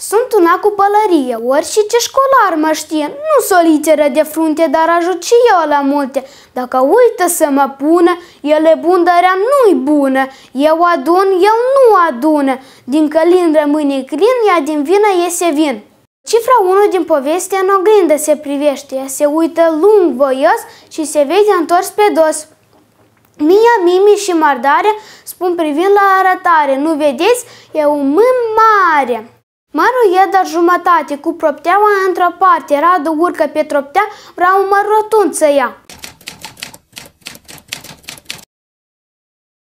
Sunt una cu pălărie, ori și ce școlar mă știe. Nu solițeră de frunte, dar ajut și eu la multe. Dacă uită să mă pună, ele bundărea nu-i bună. Eu adun, el nu adună. Din călin rămâne clin, ea din vină iese vin. Cifra 1 din poveste în oglindă se privește, ea se uită lung voios și se vede întors pe dos. Mia, Mimi și Mardare spun privind la arătare, nu vedeți? E un mân mare. Măruie dar jumătate cu proptea într-o parte, Radu urcă pe troptea, vrea un măr rotund să ia.